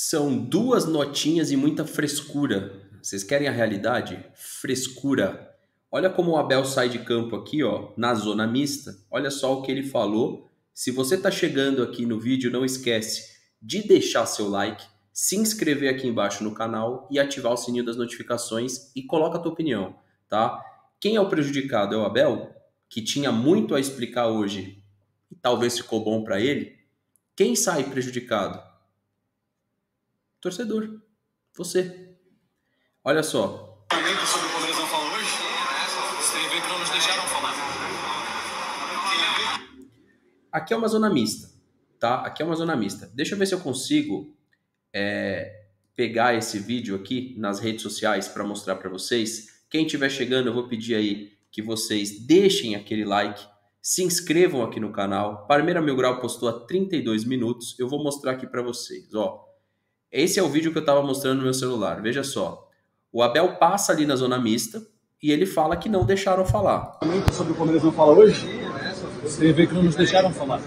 São duas notinhas e muita frescura. Vocês querem a realidade? Frescura. Olha como o Abel sai de campo aqui, ó, na zona mista. Olha só o que ele falou. Se você está chegando aqui no vídeo, não esquece de deixar seu like, se inscrever aqui embaixo no canal e ativar o sininho das notificações e coloca a tua opinião, tá? Quem é o prejudicado é o Abel, que tinha muito a explicar hoje e talvez ficou bom para ele. Quem sai prejudicado? Torcedor. Você. Olha só. Aqui é uma zona mista, tá? Aqui é uma zona mista. Deixa eu ver se eu consigo é, pegar esse vídeo aqui nas redes sociais para mostrar para vocês. Quem estiver chegando, eu vou pedir aí que vocês deixem aquele like, se inscrevam aqui no canal. Parmeira Mil Grau postou há 32 minutos. Eu vou mostrar aqui para vocês, ó. Esse é o vídeo que eu estava mostrando no meu celular. Veja só. O Abel passa ali na zona mista e ele fala que não deixaram falar. Sobre como eles vão falar hoje, você vê que não nos deixaram falar.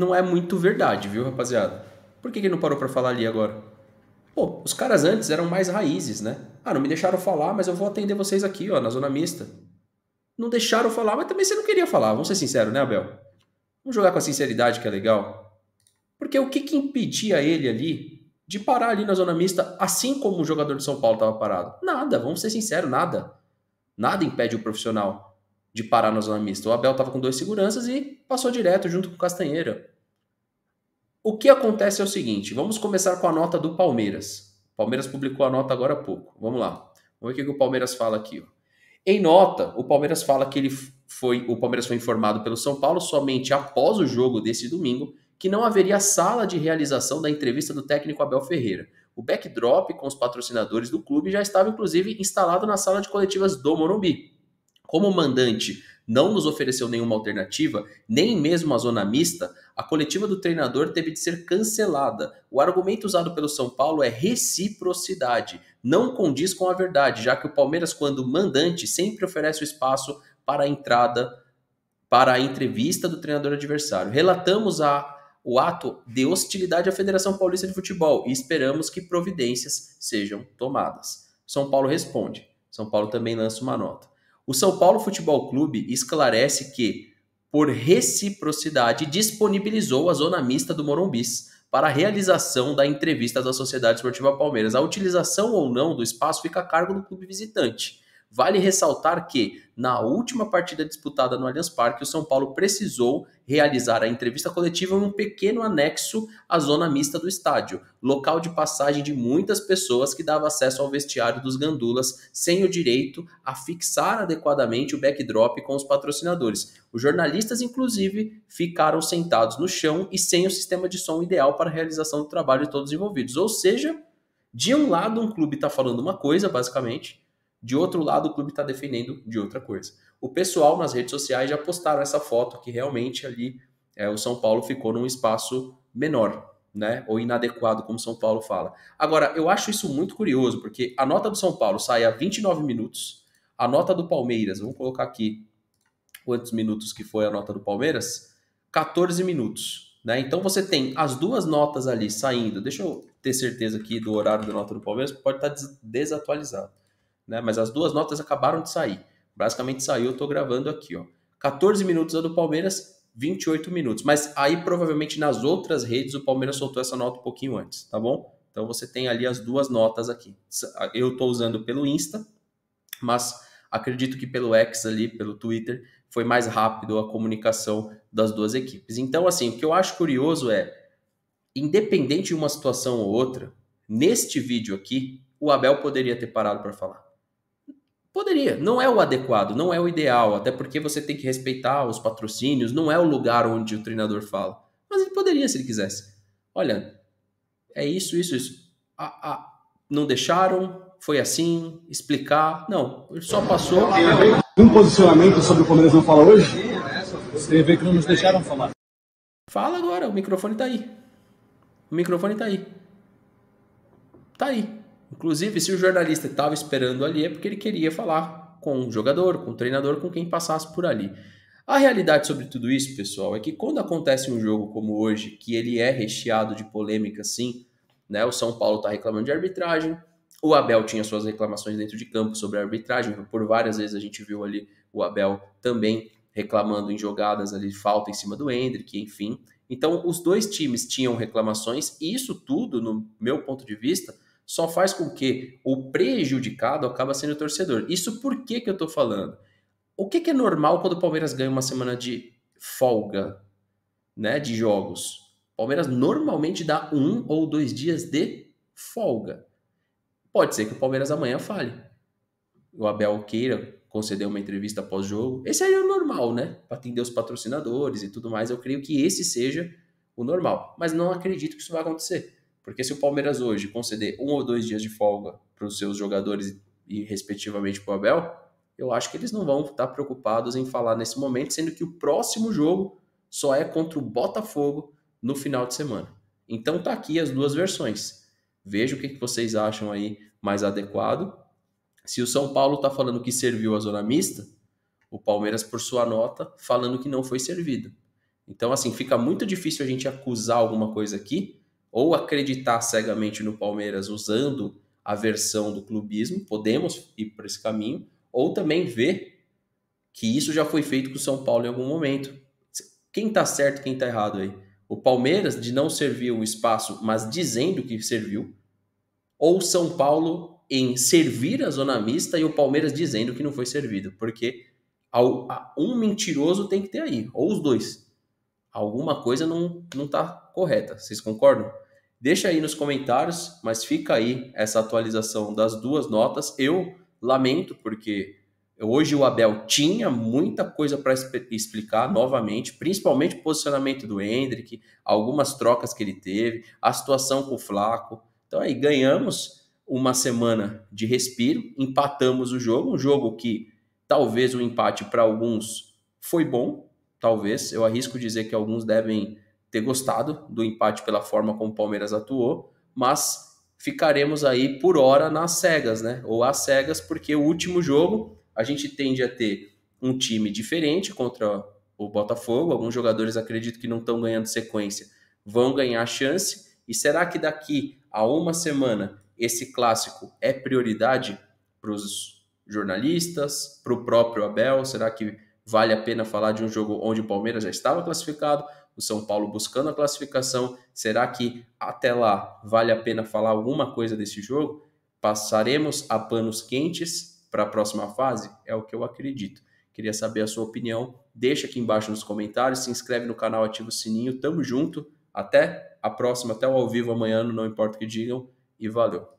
Não é muito verdade, viu, rapaziada? Por que, que não parou para falar ali agora? Pô, os caras antes eram mais raízes, né? Ah, não me deixaram falar, mas eu vou atender vocês aqui, ó, na zona mista. Não deixaram falar, mas também você não queria falar, vamos ser sinceros, né, Abel? Vamos jogar com a sinceridade que é legal. Porque o que, que impedia ele ali de parar ali na zona mista, assim como o jogador de São Paulo estava parado? Nada, vamos ser sinceros, nada. Nada impede o profissional de parar na zona mista. O Abel estava com dois seguranças e passou direto junto com o Castanheira. O que acontece é o seguinte, vamos começar com a nota do Palmeiras. O Palmeiras publicou a nota agora há pouco. Vamos lá. Vamos ver o que o Palmeiras fala aqui. Ó. Em nota, o Palmeiras fala que ele foi, o Palmeiras foi informado pelo São Paulo somente após o jogo desse domingo que não haveria sala de realização da entrevista do técnico Abel Ferreira. O backdrop com os patrocinadores do clube já estava inclusive instalado na sala de coletivas do Morumbi. Como o mandante não nos ofereceu nenhuma alternativa, nem mesmo a zona mista, a coletiva do treinador teve de ser cancelada. O argumento usado pelo São Paulo é reciprocidade. Não condiz com a verdade, já que o Palmeiras, quando mandante, sempre oferece o espaço para a entrada, para a entrevista do treinador adversário. Relatamos a o ato de hostilidade à Federação Paulista de Futebol e esperamos que providências sejam tomadas. São Paulo responde. São Paulo também lança uma nota. O São Paulo Futebol Clube esclarece que, por reciprocidade, disponibilizou a zona mista do Morumbis para a realização da entrevista da Sociedade Esportiva Palmeiras. A utilização ou não do espaço fica a cargo do clube visitante. Vale ressaltar que, na última partida disputada no Allianz Parque, o São Paulo precisou realizar a entrevista coletiva em um pequeno anexo à zona mista do estádio, local de passagem de muitas pessoas que dava acesso ao vestiário dos gandulas, sem o direito a fixar adequadamente o backdrop com os patrocinadores. Os jornalistas, inclusive, ficaram sentados no chão e sem o sistema de som ideal para a realização do trabalho de todos envolvidos. Ou seja, de um lado, um clube está falando uma coisa, basicamente de outro lado, o clube está defendendo de outra coisa. O pessoal nas redes sociais já postaram essa foto que realmente ali é, o São Paulo ficou num espaço menor, né? Ou inadequado, como São Paulo fala. Agora, eu acho isso muito curioso, porque a nota do São Paulo sai a 29 minutos, a nota do Palmeiras, vamos colocar aqui quantos minutos que foi a nota do Palmeiras? 14 minutos. Né? Então você tem as duas notas ali saindo. Deixa eu ter certeza aqui do horário da nota do Palmeiras, pode tá estar desatualizado né? Mas as duas notas acabaram de sair. Basicamente saiu, eu tô gravando aqui, ó. 14 minutos a do Palmeiras, 28 minutos. Mas aí provavelmente nas outras redes o Palmeiras soltou essa nota um pouquinho antes, tá bom? Então você tem ali as duas notas aqui. Eu estou usando pelo Insta, mas acredito que pelo X ali, pelo Twitter, foi mais rápido a comunicação das duas equipes. Então, assim, o que eu acho curioso é, independente de uma situação ou outra, neste vídeo aqui, o Abel poderia ter parado para falar. Poderia, não é o adequado, não é o ideal, até porque você tem que respeitar os patrocínios, não é o lugar onde o treinador fala. Mas ele poderia se ele quisesse. Olha, é isso, isso, isso. Ah, ah, não deixaram, foi assim, explicar. Não, ele só passou. Um posicionamento sobre o Palmeiras não fala hoje? Você vê que não nos deixaram falar. Fala agora, o microfone tá aí. O microfone tá aí. Tá aí. Inclusive, se o jornalista estava esperando ali, é porque ele queria falar com o jogador, com o treinador, com quem passasse por ali. A realidade sobre tudo isso, pessoal, é que quando acontece um jogo como hoje, que ele é recheado de polêmica, sim, né? O São Paulo está reclamando de arbitragem, o Abel tinha suas reclamações dentro de campo sobre a arbitragem, por várias vezes a gente viu ali o Abel também reclamando em jogadas ali, falta em cima do Hendrick, enfim. Então, os dois times tinham reclamações, e isso tudo, no meu ponto de vista, só faz com que o prejudicado acaba sendo o torcedor. Isso por que, que eu estou falando? O que, que é normal quando o Palmeiras ganha uma semana de folga né, de jogos? Palmeiras normalmente dá um ou dois dias de folga. Pode ser que o Palmeiras amanhã falhe. O Abel queira conceder uma entrevista pós-jogo. Esse aí é o normal, né? Para atender os patrocinadores e tudo mais. Eu creio que esse seja o normal. Mas não acredito que isso vai acontecer. Porque se o Palmeiras hoje conceder um ou dois dias de folga para os seus jogadores e, respectivamente, para o Abel, eu acho que eles não vão estar tá preocupados em falar nesse momento, sendo que o próximo jogo só é contra o Botafogo no final de semana. Então tá aqui as duas versões. Veja o que vocês acham aí mais adequado. Se o São Paulo está falando que serviu a zona mista, o Palmeiras, por sua nota, falando que não foi servido. Então, assim, fica muito difícil a gente acusar alguma coisa aqui, ou acreditar cegamente no Palmeiras usando a versão do clubismo, podemos ir por esse caminho, ou também ver que isso já foi feito com o São Paulo em algum momento. Quem está certo, quem está errado aí? O Palmeiras de não servir o espaço, mas dizendo que serviu, ou São Paulo em servir a zona mista e o Palmeiras dizendo que não foi servido, porque um mentiroso tem que ter aí, ou os dois. Alguma coisa não não está correta. Vocês concordam? Deixa aí nos comentários, mas fica aí essa atualização das duas notas. Eu lamento, porque hoje o Abel tinha muita coisa para explicar novamente, principalmente o posicionamento do Hendrick, algumas trocas que ele teve, a situação com o Flaco. Então aí ganhamos uma semana de respiro, empatamos o jogo, um jogo que talvez o um empate para alguns foi bom, talvez, eu arrisco dizer que alguns devem ter gostado do empate pela forma como o Palmeiras atuou, mas ficaremos aí por hora nas cegas, né? Ou às cegas, porque o último jogo a gente tende a ter um time diferente contra o Botafogo. Alguns jogadores acredito que não estão ganhando sequência, vão ganhar chance. E será que daqui a uma semana esse clássico é prioridade para os jornalistas, para o próprio Abel? Será que vale a pena falar de um jogo onde o Palmeiras já estava classificado? o São Paulo buscando a classificação. Será que até lá vale a pena falar alguma coisa desse jogo? Passaremos a panos quentes para a próxima fase? É o que eu acredito. Queria saber a sua opinião. Deixa aqui embaixo nos comentários, se inscreve no canal, ativa o sininho. Tamo junto. Até a próxima, até o ao vivo amanhã, não importa o que digam. E valeu.